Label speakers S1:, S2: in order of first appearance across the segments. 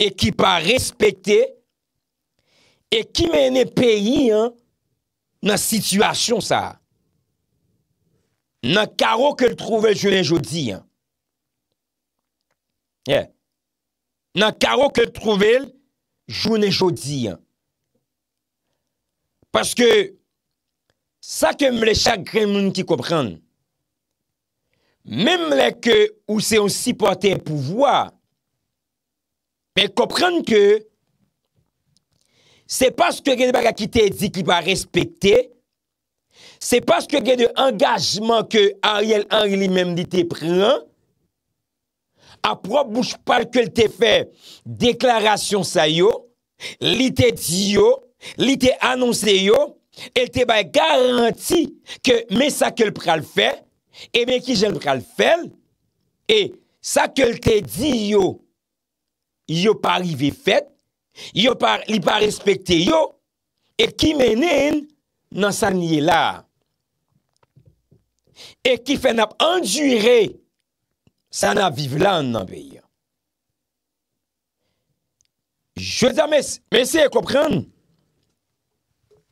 S1: e ki pa respekte, e ki mène peyi, nan situasyon sa. Nan karo ke l trouve l jounen joudi. Nan karo ke l trouve l jounen joudi. Paske, sa ke mle chak kre moun ki kopren, mle ke ou se yon sipote pou vwa, Men komprenn ke, se paske gen de baga ki te di ki ba respekte, se paske gen de engajman ke Ariel Henry li menm li te pren, aprop bouj pal ke li te fe, deklarasyon sa yo, li te di yo, li te anons de yo, el te bay garanti, ke men sa ke li pra l fe, e men ki jen pra l fel, e sa ke li te di yo, yo pa li ve fet, yo pa li pa respekte yo, e ki menen nan sanye la. E ki fe nap anjure, san ap vive lan nan beyo. Jwe zame mese e kopren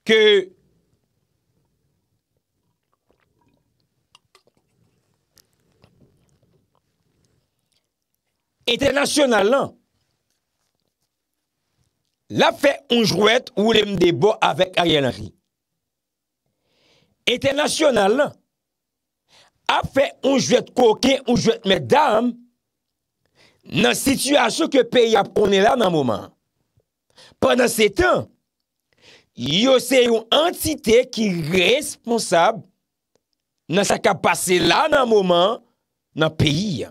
S1: ke etenasyonal lan non, la fe un jwet oulem debo avèk a yen ri. Ete nasyonal, a fe un jwet koke, un jwet mè dam, nan situasyon ke peyi ap kone la nan mouman. Panan se tan, yo se yon antite ki responsab nan sa ka pase la nan mouman nan peyi.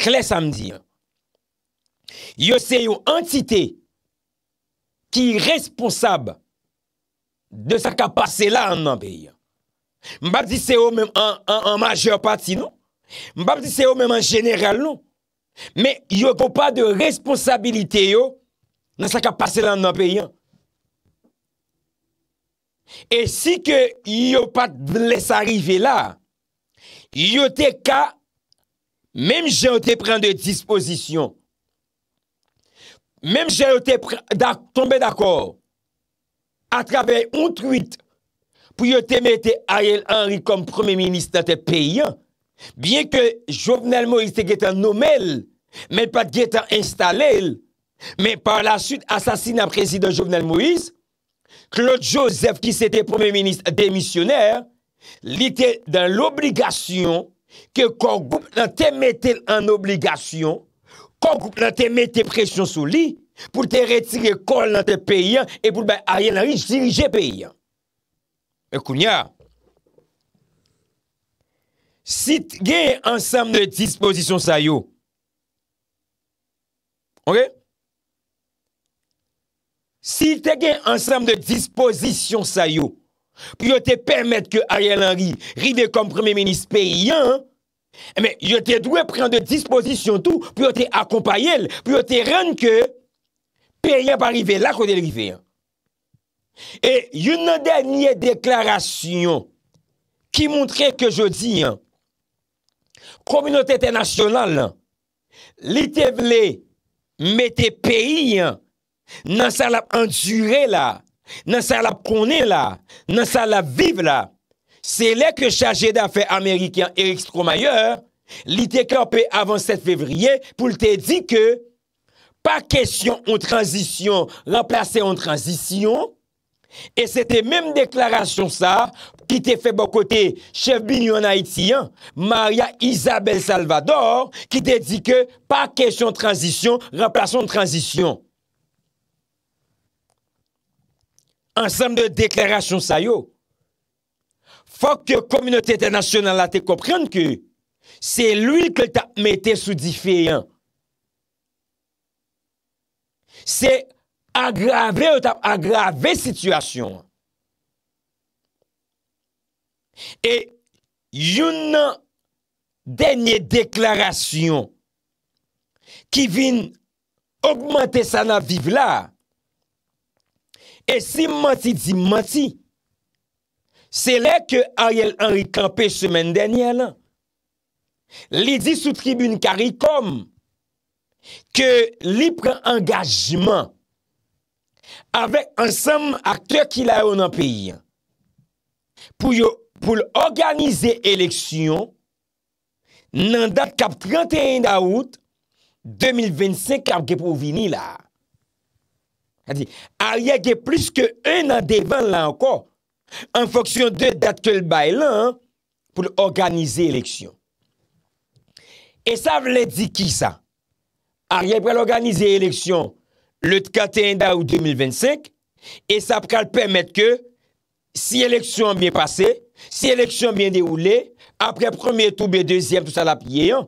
S1: Kles am diyan, Yo se yo entite ki responsab de sa kapase la an nan peyan. Mbap di se yo menm an majer pati nou, mbap di se yo menm an jeneral nou, men yo pou pa de responsabilite yo nan sa kapase la an nan peyan. E si ke yo pat bles arrive la, yo te ka, menm je yo te pren de disposisyon, menm jè yo te tombe d'akor, a travè yon truit, pou yo te mette Ariel Henry kom premier ministre nan te peyen, bien ke Jovenel Moïse te getan nomel, men pat getan installel, men par la süt asasina prezident Jovenel Moïse, Claude Joseph ki se te premier ministre demisyonèr, li te dan l'obligasyon, ke kongou nan te mette l'anobligasyon, konkou nan te met te presyon sou li, pou te retire kol nan te peyyan, e pou be a ye nan ri dirije peyyan. E kounya, si te gen ansam de disposisyon sa yo, ok, si te gen ansam de disposisyon sa yo, pou yo te permette ke a ye nan ri, ri de kom premi menis peyyan, Yon te dwe pren de dispozisyon tou, pou yo te akompaye, pou yo te renke, pe yon pa rive la kou de rive. Et yon nan dernye deklarasyon ki moun tre ke jodi, Komunote etenasyonal, li te vle, me te peyi, nan sa la endure la, nan sa la pwone la, nan sa la vive la, Se lè ke chage d'afè Amerikyan Eriks Tromayor, li te kape avan 7 fevriye pou te di ke pa kèsyon an tranzysyon, remplase an tranzysyon, e se te mèm deklarasyon sa, ki te fe bokote chef Binyon Haitiyan, Maria Isabel Salvador, ki te di ke pa kèsyon an tranzysyon, remplase an tranzysyon. An sem de deklarasyon sa yo. fòk ke kominote tè nasyonal la tè kopren kè, se l'ou kèl tap metè sou difeyan. Se agrave ou tap agrave situasyon. E joun nan denye deklarasyon ki vin augmente sa nan vive la, e si mati di mati, Se lè ke Ariel Henry kampe semen den yè lè. Li di sou tribune karikom ke li prang angajman avèk ansam akter ki lè ou nan peyi. Pou l'organize eleksyon nan dat kap 31 da out, 2025 kap ge pou vini lè. A di, Ariel ge plus ke un nan devan lè anko. An foksyon de dat ke l'bay lan, pou l'organize eleksyon. E sa vle di ki sa? Ar yè pre l'organize eleksyon le 31 da ou 2025, e sa pre l'permèd ke si eleksyon mwen pase, si eleksyon mwen deroule, apre 1er toube, 2yem, tout sa la piye yon,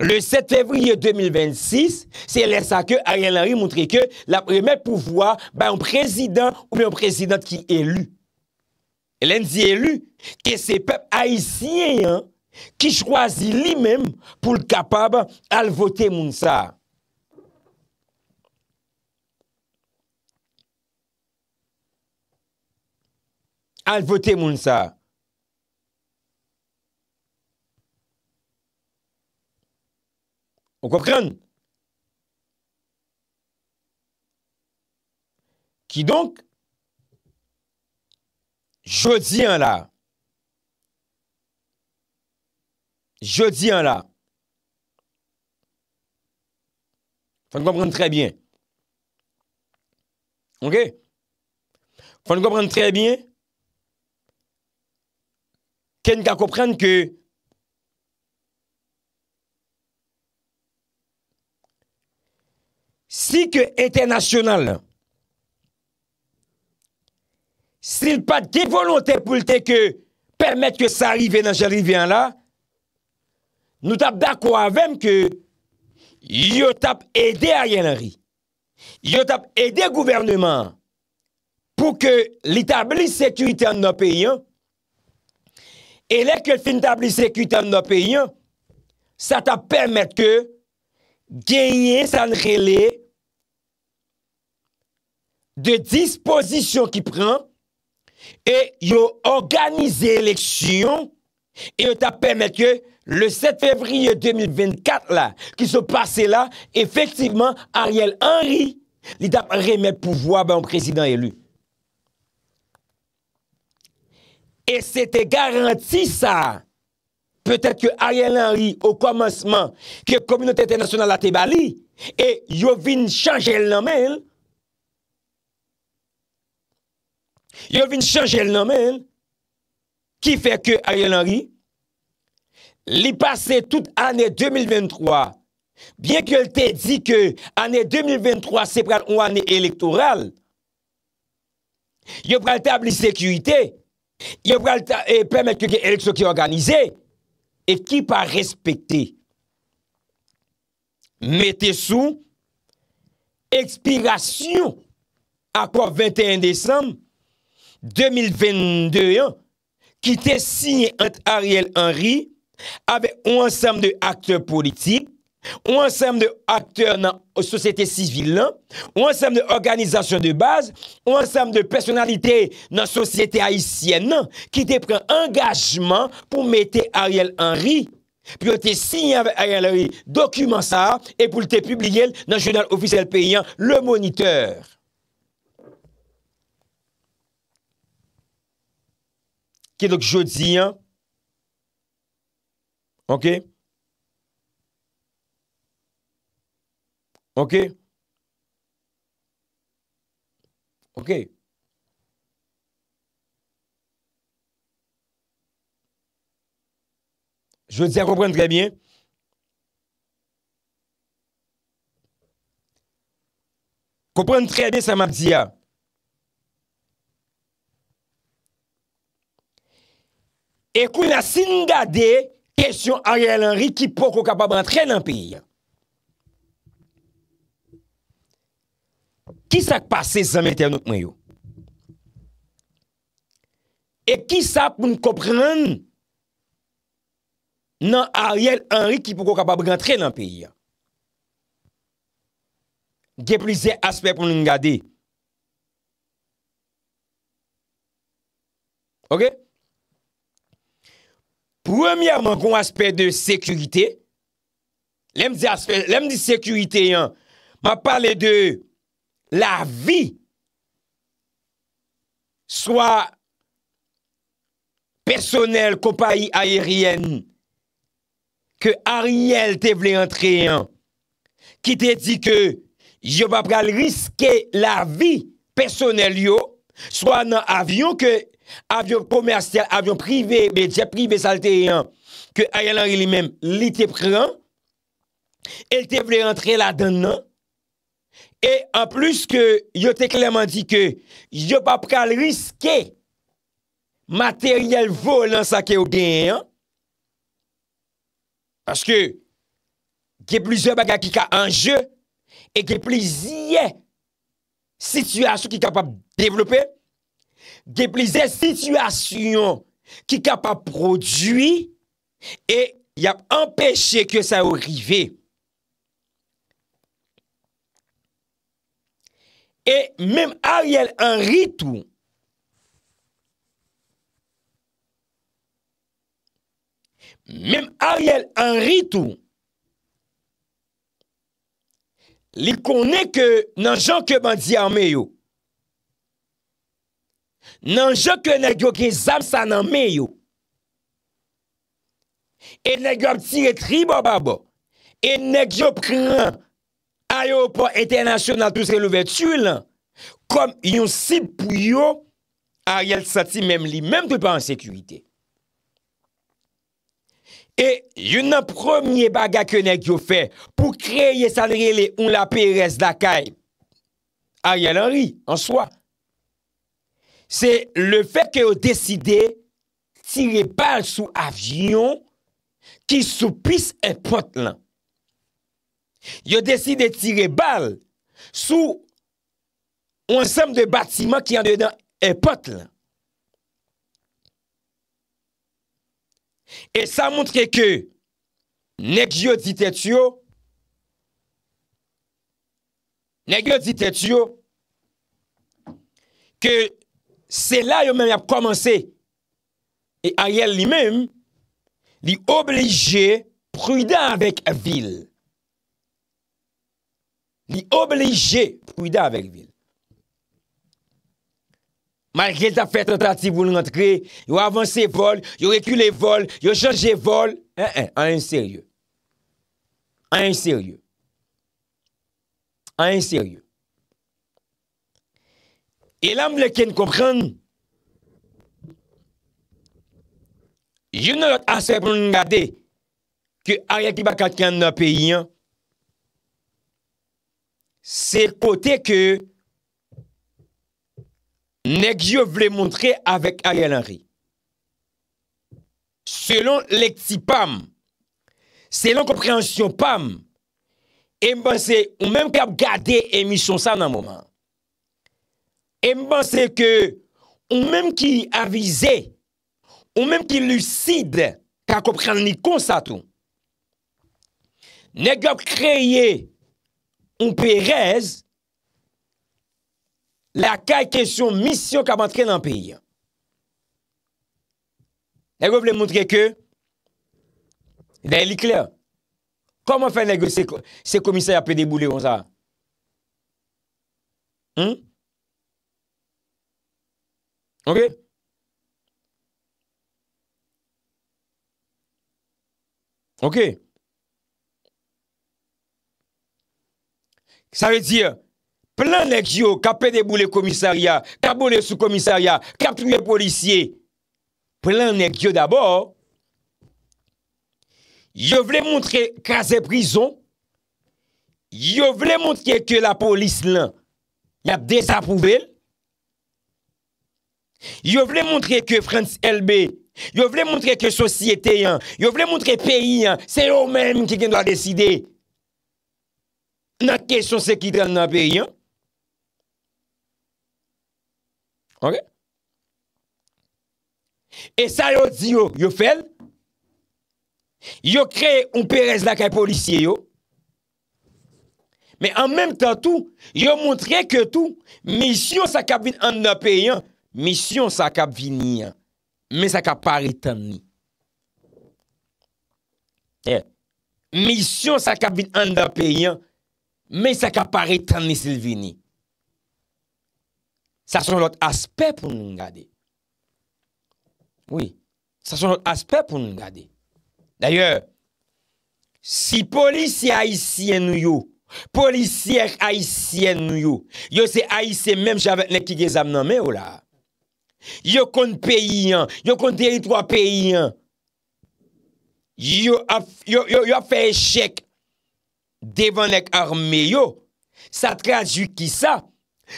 S1: le 7 evriye 2026, se lè sa ke Arjen Larry mwontre ke la pre mèd pou vwa bay an prezident ou bay an prezident ki elu. Elenzi elu, ke se pep aisyen, ki chwazi li menm pou l kapab alvote mounsa. Alvote mounsa. On kon kren. Ki donk, Je di an la. Je di an la. Fon kon pren trebyen. Ok? Fon kon pren trebyen. Ken ka kon pren ke si ke etenasyonal sil pat gen volontè pou lte ke permèt ke sa rive nan jan rive an la, nou tap da kwa avèm ke yo tap ede a yè nan ri. Yo tap ede gouvernement pou ke li tabli sekwite an nan peyyan, e lè ke fin tabli sekwite an nan peyyan, sa tap permèt ke genye san rele de disposisyon ki pran E yo organize lèksyon, e yo tap pèmèk yo le 7 fèvriye 2024 la, ki sou pase la, efektiveman Ariel Henry, li tap remè pouvoi beyon prezident elu. E se te garanti sa, pètèk yo Ariel Henry, ou koumanseman, ki yo Komunote Internasyonale la Tebali, e yo vin chanjè lèmèl, Yo vin chanje l nanmen, ki fe ke Ariel Henry, li pase tout ane 2023, bien ke l te di ke ane 2023 se pran ou ane elektoral, yo pran te ap li sekuité, yo pran te ap lèk so ki organize, e ki pa respekte, mette sou, ekspirasyon, akop 21 Desembe, 2022 an, ki te signe ant Ariel Henry avè ou ansam de akteur politik, ou ansam de akteur nan sosyete sivil an, ou ansam de organizasyon de baz, ou ansam de personalite nan sosyete haisyen an, ki te pren angajman pou mette Ariel Henry, pi yo te signe avè Ariel Henry dokumen sa, e pou te publie nan jounal ofisyel payan Le Moniteur. donc je dis hein. OK? OK? OK? Je dis à comprendre très bien. Comprendre très bien ça m'a dit. Là. Ah. E kou yon asin gade kesyon Ariel Henry ki pou kou kapab rentre nan pi. Ki sak pase zanmete anot mwen yo? E ki sak pou n kopren nan Ariel Henry ki pou kou kapab rentre nan pi. Ge plize aspe pou n gade. Ok? Ok? Premièm an kon aspek de sekurite, lem di sekurite yon, pa pale de la vi, swa personel kompayi ayerien, ke ariel te vle antre yon, ki te di ke, yo pa pale riske la vi personel yo, swa nan avyon ke, avyon komersyel, avyon prive, bedje prive sa lte yon ke a yon anri li men, li te pran el te vle rentre la dan nan e an plus ke yo te kleman di ke yo pa pral riske materyel volan sa ke yon den an paske ke plizye baga ki ka anje e ke plizye situasyon ki ka pa devlope De plize situasyon ki ka pa prodwi e y ap empeshe ke sa ourive. E menm a y el an ritou, menm a y el an ritou, li konen ke nan jan keman di arme yo. nan jò kè nèk yo kè zamsan nan meyo e nèk yo ap tire tri bo ba bo e nèk yo pran a yo ou po international tou se lou vetu lan kom yon sip pou yo a riyal sati mem li mem te pa an sekurite e yon nan premier baga kè nèk yo fè pou kreye san rile ou la PRS lakay a riyal an ri, an swa se le fe ke yo deside tire bal sou avyon ki sou pis e pot lan. Yo deside tire bal sou ou ansenm de batiman ki ane dan e pot lan. E sa montre ke negyo ditet yo negyo ditet yo ke Se la yo men ap komanse. E a yel li men, li oblige pruda avek vil. Li oblige pruda avek vil. Malik el ta fè trotrati vou nou nante kre, yo avanse vol, yo reku le vol, yo chanje vol, en en, en en serye. En en serye. En en serye. E lan m le ken kompren. Joun nou yot ase pou m gade ke Arya Kibaka ken nan peyi an. Se kote ke nek yo vle montre avek Arya Lari. Selon lek ti pam, selon komprensyon pam, e m basen, ou menm ke ap gade emisyon sa nan moman. E mban se ke ou menm ki avize, ou menm ki lucide, ka kop kran ni konsa tou. Nè gop kreye ou perez la kaj kesyon misyon ka ban tre nan peyi. Nè gop le mwontre ke? Dey li kler. Koman fè nè gop se komisè apè debou le yon sa? Hmm? Ok. Ok. Sa ve dire, plan ek yo, kapè debou le komissaria, kapè bou le sou komissaria, kapè pou le policier, plan ek yo d'abord, yo vle montré kase prison, yo vle montré ke la polis lè, ya desapouvelle, Yo vle mountre ke France LB. Yo vle mountre ke sosyete yon. Yo vle mountre peyi yon. Se yo menm ki gen do a deside. Nan kesyon se ki dren nan peyi yon. Ok? E sa yo di yo, yo fel. Yo kre yon perez la kre policye yo. Me an menm tan tou, yo mountre ke tou. Me isyon sa kabine an nan peyi yon. Misyon sa kap vini an, men sa kap pari tan ni. Eh, misyon sa kap vini an da pey an, men sa kap pari tan ni sil vini. Sa son lot aspe pou nou ngade. Oui, sa son lot aspe pou nou ngade. Danyo, si polisi aisyen nou yo, polisi ek aisyen nou yo, yo se aisyen menm javet nek ki de zam nanme ou la. Yo kon peyi an, yo kon deritwa peyi an. Yo a fey echek devan ek arme yo. Sa tradu ki sa.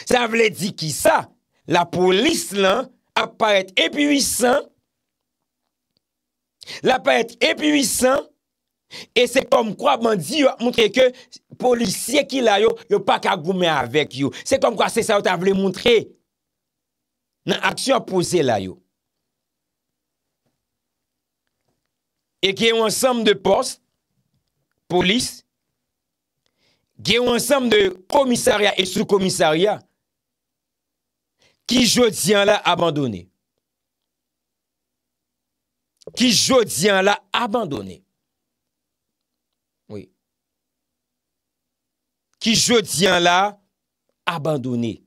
S1: Sa vle di ki sa. La polis lan aparet epiwisan. La aparet epiwisan. E se kom kwa mandi yo a mountre ke polisye ki la yo yo pa kagoume avek yo. Se kom kwa se sa yo ta vle mountre yo. nan aksyon apose la yo. E gen yon samm de post, polis, gen yon samm de promisaria et sou komisaria, ki jodian la abandone. Ki jodian la abandone. Oui. Ki jodian la abandone. Oui.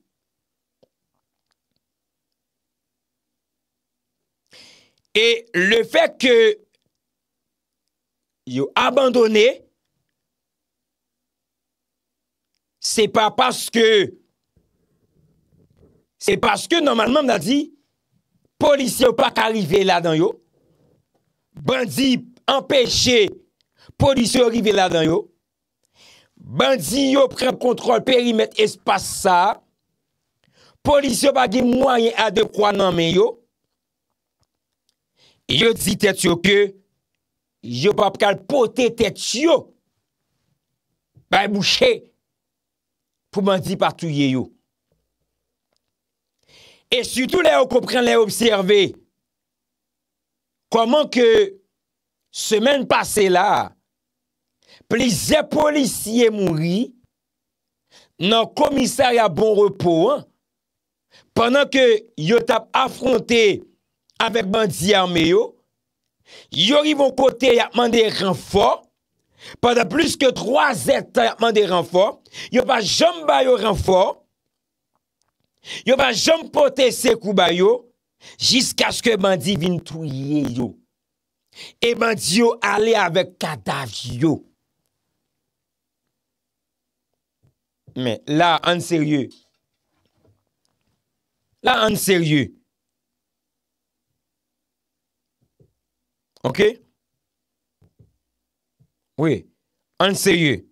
S1: E le fèk yo abandonè, se pa paske, se paske normalman mna di, polis yo pak arive la dan yo, bandi empèche polis yo arrive la dan yo, bandi yo pren kontrol perimet espasa, polis yo bagi mwanyen adekwa nan men yo, yo di tè tsyo kè, yo pap kal potè tè tsyo, bè mouchè, pou mè di partou ye yo. Et sütou lè bon yo komprèn lè yo observè, koman ke, semen pase la, plize policye mouri, nan komissèr ya bon repò, panan ke yo tap afrontè avèk bandi yame yo, yor yivon kote yakman de renfor, padan plus ke 3 etan yakman de renfor, yon pa jom bayo renfor, yon pa jom pote sekou bayo, jisk aske bandi vin touye yo, e bandi yo ale avèk kadav yo. Men, la an serye, la an serye, OK? Oui. En sérieux.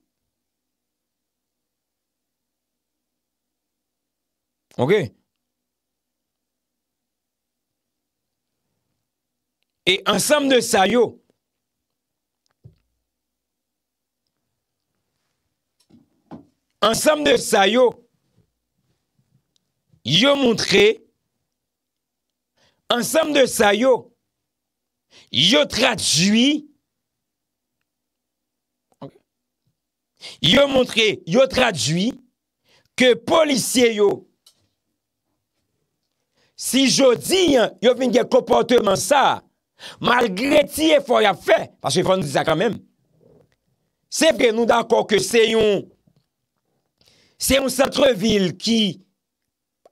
S1: OK? Et ensemble de ça, ensemble de ça, je yo montré, ensemble de ça, yo tradjwi, yo montre, yo tradjwi, ke polisye yo, si jodi, yo vinge kompote man sa, malgre ti e fwa ya fe, pas se fwa nou di sa kwa men, se fe nou d'akor ke se yon, se yon centreville ki,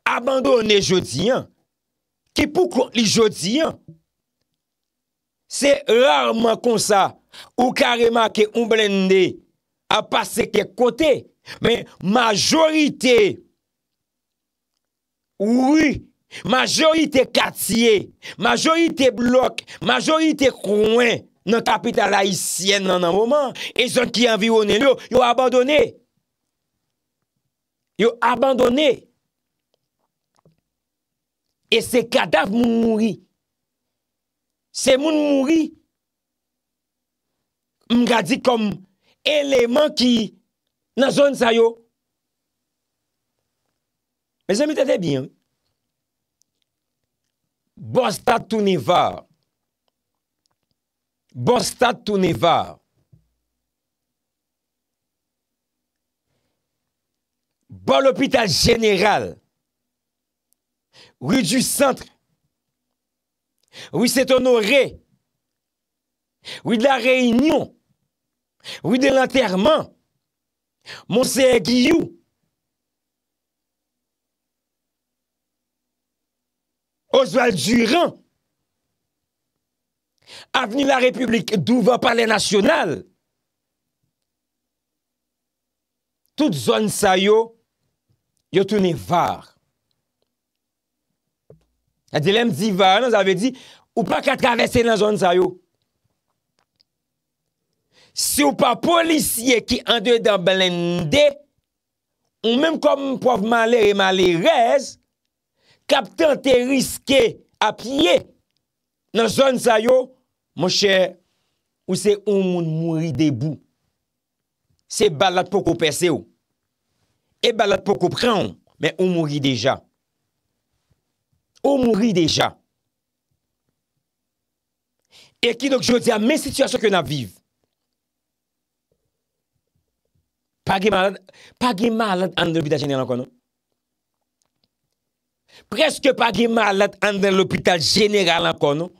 S1: abandonne jodi, ki pou kon li jodi, ki pou kon li jodi, Se rarman kon sa, ou kareman ke ou blende, a pase ke kote, men majorite, ouri, majorite katsiye, majorite blok, majorite kouen, nan kapital laisyen nan anvoman, e zon ki anviwone, yo abandone. Yo abandone. E se kadaf moun moun ri. Se moun moun ri, m gadi kom eleman ki nan zon sa yo. Me zan mi tete bin. Bo stat tounevar. Bo stat tounevar. Bo l'Hopital General. Rui du centre General. Ou se tonore, ou de la Reunion, ou de l'Enterment, Monseye Giyou, Osvald Durand, Aveni la Republique d'Ouva Palais National. Tout zon sa yo, yo toune var. Adilem divan, an zave di, ou pa ka travesse nan zon sa yo. Si ou pa polisye ki ande dan blende, ou menm konm pouf male e male rez, kapte an te riske apye nan zon sa yo, monshe, ou se ou moun mouri debou. Se balat pou koupese ou, e balat pou koupren ou, men ou mouri deja. Ou mouri deja. E ki nou jodi an men situasyon ke nan viv. Pagye malat an den l'opital jeneral an konon. Preske pagye malat an den l'opital jeneral an konon.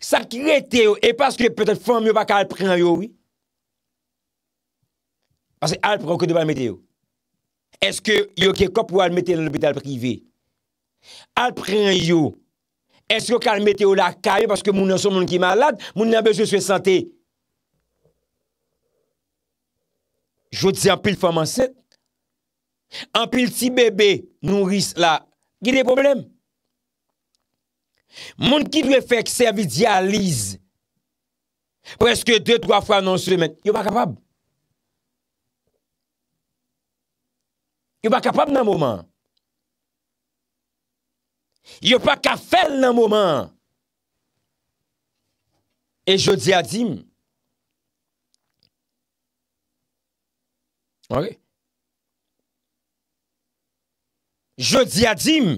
S1: Sakirete yo e paske peutet fom yo baka al prehan yo. Ase al prehan yo. Eske yo ke kop wou al mette nan lopital privé? Al pren yo, eske yo kal mette ou la kaye paske moun nan son moun ki malade, moun nan bezou se sante? Jou di anpil faman set, anpil ti bebe nouris la, ki de problem? Moun ki dwe fek servis di aliz, preske de troa fwa nan se men, yo pa kapab? Yo pa kapab nan mouman. Yo pa kafel nan mouman. E je di adim. Ok. Je di adim.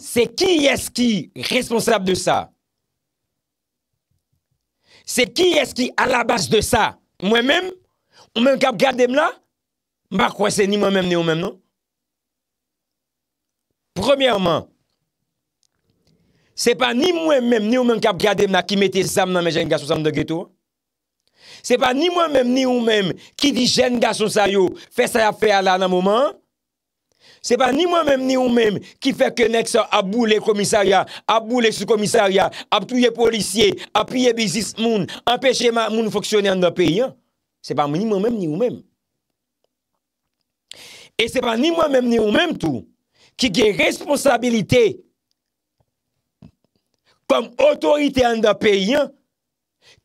S1: Se ki eski responsable de sa? Se ki eski alabas de sa? Mwen men, mwen kap gade m la, mba kwa se ni mwen men ni ou men nan? Premiyanman, se pa ni mwen men ni ou men kap gade m la ki metye zam nan men jen gaso zan de geto? Se pa ni mwen men ni ou men ki di jen gaso zan yo, fe sa ya fe ala nan mwen man? Se pa ni mwen mèm ni ou mèm ki fè kènex abou lè komissaryat, abou lè sou komissaryat, ab touye polisye, abou yè bizis moun, apèche moun foksyonè an da peyi an. Se pa ni mwen mèm ni ou mèm. E se pa ni mwen mèm ni ou mèm tou ki gè responsabilité kom otorité an da peyi an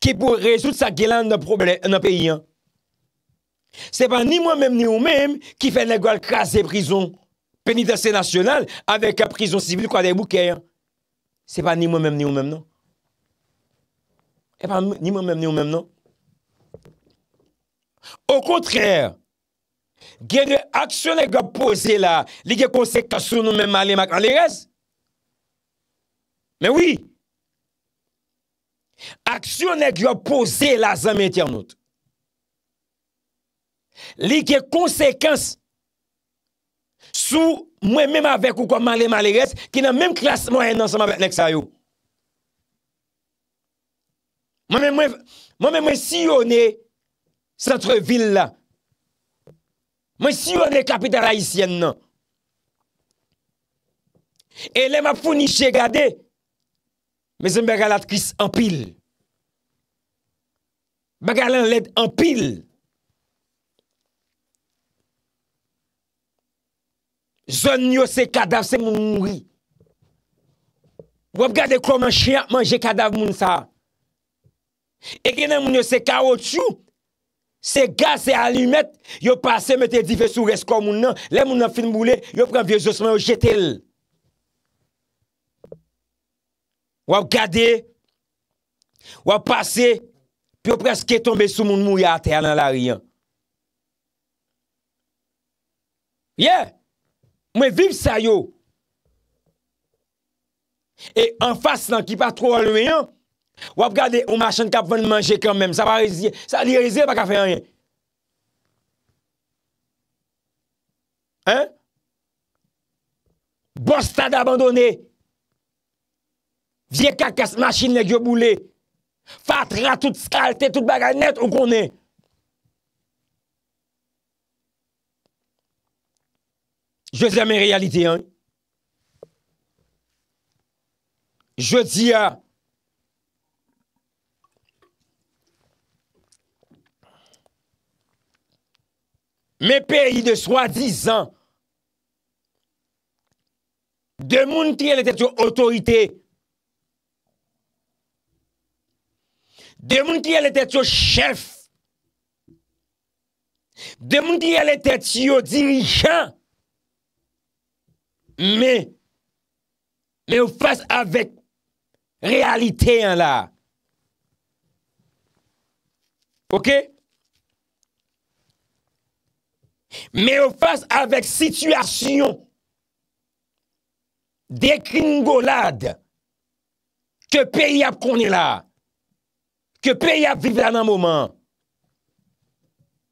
S1: ki pou rezout sa gè lan an da peyi an. Se pa ni mwen mèm ni ou mèm ki fè nè gòl krasè prison. Penitensye nasyonal avek a prizon sibil kwa dey boukeyen. Se pa ni mwen menm ni mwen menm nan? Se pa ni mwen menm ni mwen non. menm nan? Ou kontrèr, genye aksyon nek yo pose la, li gen konsekansou nou menm alem ak an li res? Men wii! Aksyon nek yo pose la zanm eti an not. Li gen konsekansou Sou mwen mèm avèk ou kwa man lè man lè gès, ki nan mèm klas mwen nan sa mwen bèk nek sa yo. Mwen mè mwen si yonè sèntre vil la. Mwen si yonè kapitè rayisyèn nan. E lè mè founi chè gade, mè zè mbe gà latkis anpil. Mbe gà lan let anpil. Mbe gà lan let anpil. Zon yo se kadaf se moun moun ri. Wap gade koman chiyak manje kadaf moun sa. E genen moun yo se kao chou. Se ga se alimet. Yo pase mette di fe sou resko moun nan. Le moun nan fin moun le. Yo pren vie zosman yo jetel. Wap gade. Wap pase. Pi yo preske tombe sou moun moun ya ater nan la riyan. Yeh. Mwen viv saryo. E an fas lan ki patro alweyan, wap gade ou machan kap ven manje kanmen, sa li reze pa ka fe yanyen. Hein? Bostan d'abandonne. Vye kakas machin ne gyoboule. Fatra tout skalte, tout bagay net ou konen. Je zè mè realite yon. Je zè mè peyi de swa dizan de moun ki el etè tso otorite de moun ki el etè tso chef de moun ki el etè tso dimichan Me ou fase avèk realite yon la. Ok? Me ou fase avèk situasyon de kringolade ke pey ap kon yon la. Ke pey ap vive an an moman.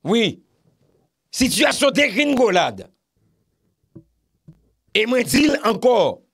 S1: Oui. Situasyon de kringolade. E mwen dil anko.